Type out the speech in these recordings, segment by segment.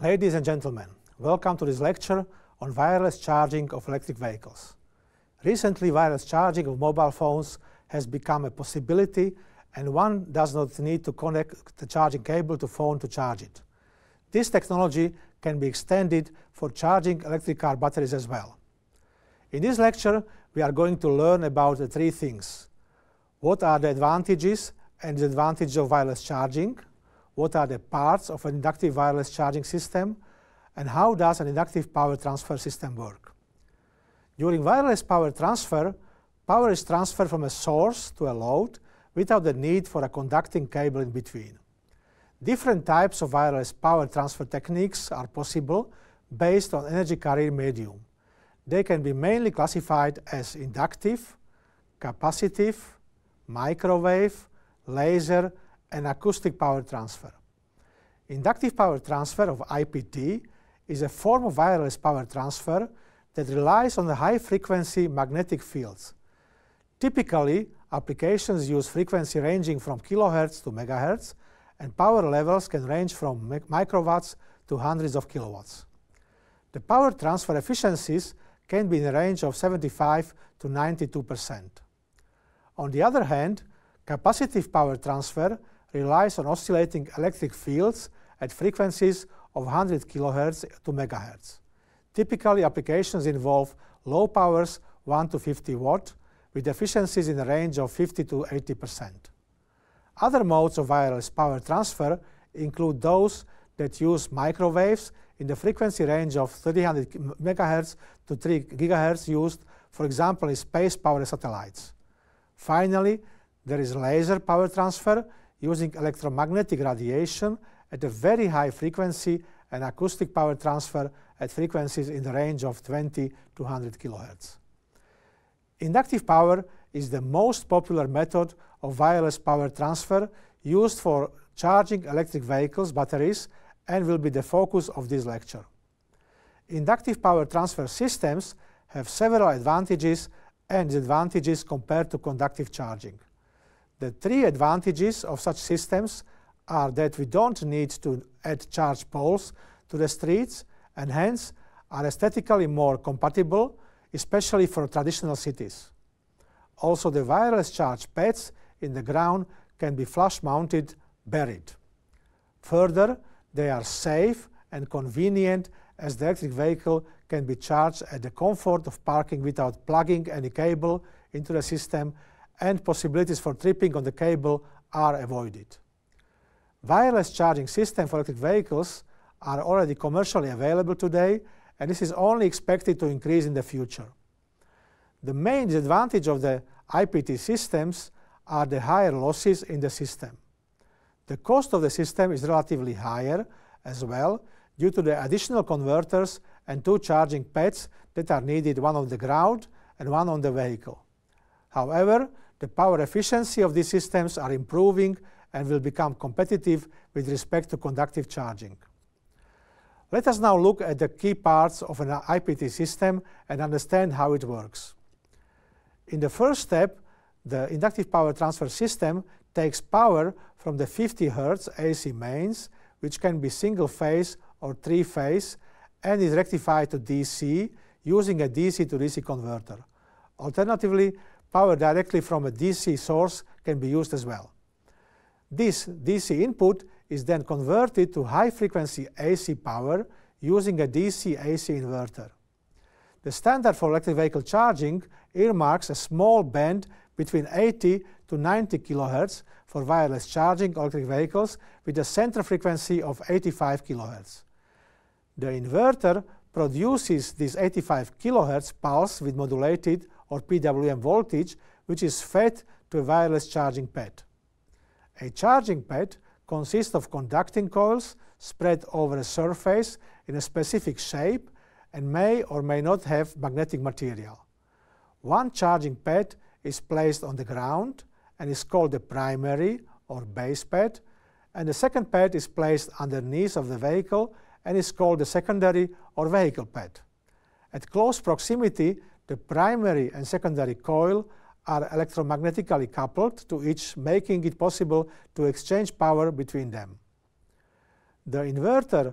Ladies and gentlemen, welcome to this lecture on wireless charging of electric vehicles. Recently, wireless charging of mobile phones has become a possibility and one does not need to connect the charging cable to phone to charge it. This technology can be extended for charging electric car batteries as well. In this lecture, we are going to learn about the three things. What are the advantages and disadvantages of wireless charging? what are the parts of an inductive wireless charging system, and how does an inductive power transfer system work. During wireless power transfer, power is transferred from a source to a load without the need for a conducting cable in between. Different types of wireless power transfer techniques are possible based on energy carrier medium. They can be mainly classified as inductive, capacitive, microwave, laser, an acoustic power transfer. Inductive power transfer of IPT is a form of wireless power transfer that relies on the high-frequency magnetic fields. Typically, applications use frequency ranging from kilohertz to megahertz, and power levels can range from microwatts to hundreds of kilowatts. The power transfer efficiencies can be in the range of 75 to 92 percent. On the other hand, capacitive power transfer relies on oscillating electric fields at frequencies of 100 kHz to MHz. Typically, applications involve low powers 1 to 50 watt with efficiencies in the range of 50 to 80 percent. Other modes of wireless power transfer include those that use microwaves in the frequency range of 300 MHz to 3 GHz used, for example, in space power satellites. Finally, there is laser power transfer using electromagnetic radiation at a very high frequency and acoustic power transfer at frequencies in the range of 20 to 100 kHz. Inductive power is the most popular method of wireless power transfer used for charging electric vehicles' batteries and will be the focus of this lecture. Inductive power transfer systems have several advantages and disadvantages compared to conductive charging. The three advantages of such systems are that we don't need to add charge poles to the streets and hence are aesthetically more compatible, especially for traditional cities. Also, the wireless charge pads in the ground can be flush-mounted buried. Further, they are safe and convenient as the electric vehicle can be charged at the comfort of parking without plugging any cable into the system and possibilities for tripping on the cable are avoided. Wireless charging systems for electric vehicles are already commercially available today, and this is only expected to increase in the future. The main disadvantage of the IPT systems are the higher losses in the system. The cost of the system is relatively higher as well due to the additional converters and two charging pads that are needed, one on the ground and one on the vehicle. However, the power efficiency of these systems are improving and will become competitive with respect to conductive charging. Let us now look at the key parts of an IPT system and understand how it works. In the first step, the inductive power transfer system takes power from the 50 Hz AC mains, which can be single phase or three phase, and is rectified to DC using a DC to DC converter. Alternatively, power directly from a DC source can be used as well. This DC input is then converted to high-frequency AC power using a DC-AC inverter. The standard for electric vehicle charging earmarks a small band between 80 to 90 kHz for wireless charging electric vehicles with a center frequency of 85 kHz. The inverter produces this 85 kHz pulse with modulated or PWM voltage, which is fed to a wireless charging pad. A charging pad consists of conducting coils spread over a surface in a specific shape and may or may not have magnetic material. One charging pad is placed on the ground and is called the primary or base pad, and the second pad is placed underneath of the vehicle and is called the secondary or vehicle pad. At close proximity, the primary and secondary coil are electromagnetically coupled to each, making it possible to exchange power between them. The inverter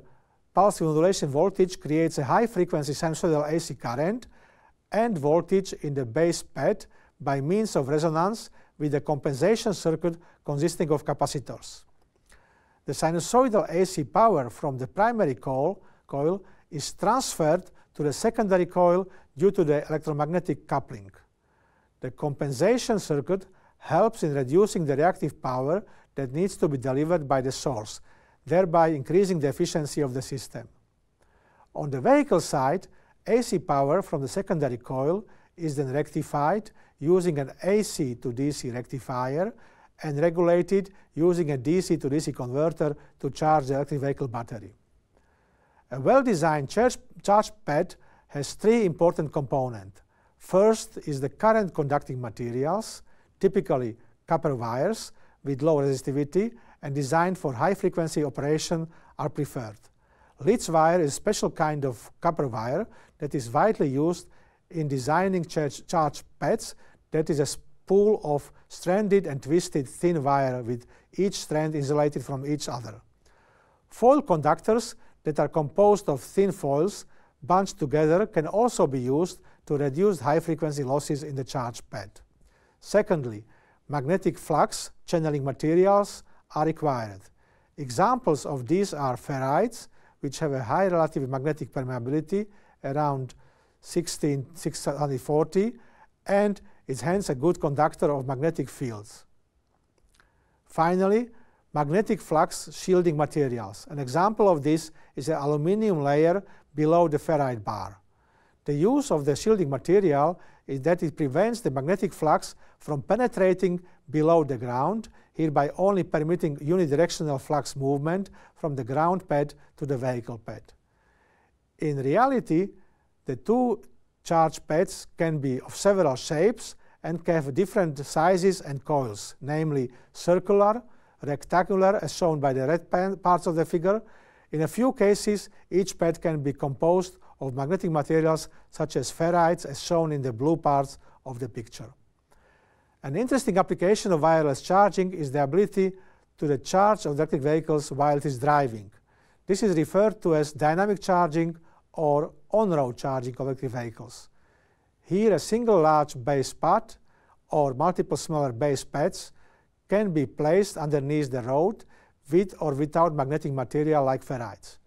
pulse modulation voltage creates a high-frequency sinusoidal AC current and voltage in the base pad by means of resonance with a compensation circuit consisting of capacitors. The sinusoidal AC power from the primary coil is transferred to the secondary coil due to the electromagnetic coupling. The compensation circuit helps in reducing the reactive power that needs to be delivered by the source, thereby increasing the efficiency of the system. On the vehicle side, AC power from the secondary coil is then rectified using an AC to DC rectifier and regulated using a DC to DC converter to charge the electric vehicle battery. A well-designed charge ChargePad has three important components. First is the current conducting materials, typically copper wires with low resistivity and designed for high-frequency operation are preferred. Lead wire is a special kind of copper wire that is widely used in designing charge pads that is a spool of stranded and twisted thin wire with each strand insulated from each other. Foil conductors that are composed of thin foils bunched together can also be used to reduce high-frequency losses in the charge pad. Secondly, magnetic flux channeling materials are required. Examples of these are ferrites, which have a high relative magnetic permeability, around 16, and is hence a good conductor of magnetic fields. Finally, magnetic flux shielding materials. An example of this is the aluminum layer below the ferrite bar. The use of the shielding material is that it prevents the magnetic flux from penetrating below the ground, hereby only permitting unidirectional flux movement from the ground pad to the vehicle pad. In reality, the two charge pads can be of several shapes and can have different sizes and coils, namely circular, rectangular as shown by the red parts of the figure. In a few cases, each pad can be composed of magnetic materials such as ferrites as shown in the blue parts of the picture. An interesting application of wireless charging is the ability to the charge of electric vehicles while it is driving. This is referred to as dynamic charging or on-road charging of electric vehicles. Here a single large base pad or multiple smaller base pads can be placed underneath the road, with or without magnetic material like ferrites.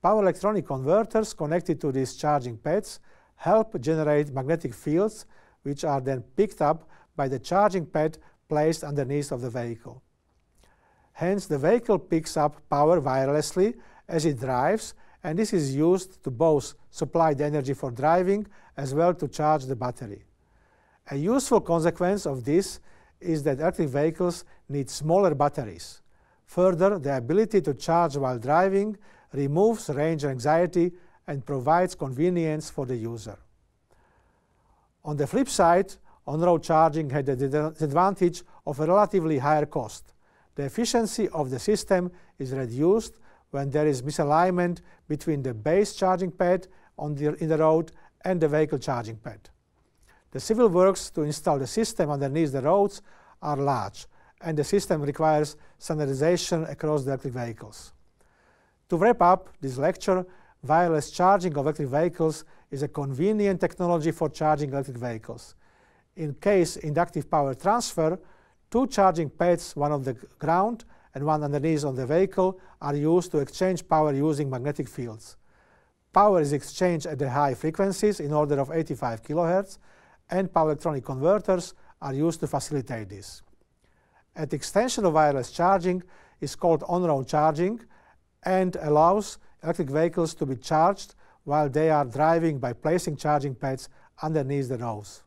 Power electronic converters connected to these charging pads help generate magnetic fields which are then picked up by the charging pad placed underneath of the vehicle. Hence, the vehicle picks up power wirelessly as it drives and this is used to both supply the energy for driving as well to charge the battery. A useful consequence of this is that electric vehicles need smaller batteries. Further, the ability to charge while driving removes range anxiety and provides convenience for the user. On the flip side, on-road charging had the disadvantage of a relatively higher cost. The efficiency of the system is reduced when there is misalignment between the base charging pad on the, in the road and the vehicle charging pad. The civil works to install the system underneath the roads are large, and the system requires standardization across the electric vehicles. To wrap up this lecture, wireless charging of electric vehicles is a convenient technology for charging electric vehicles. In case inductive power transfer, two charging pads, one on the ground and one underneath on the vehicle, are used to exchange power using magnetic fields. Power is exchanged at the high frequencies in order of 85 kilohertz, and power electronic converters are used to facilitate this. An extension of wireless charging is called on-road charging and allows electric vehicles to be charged while they are driving by placing charging pads underneath the nose.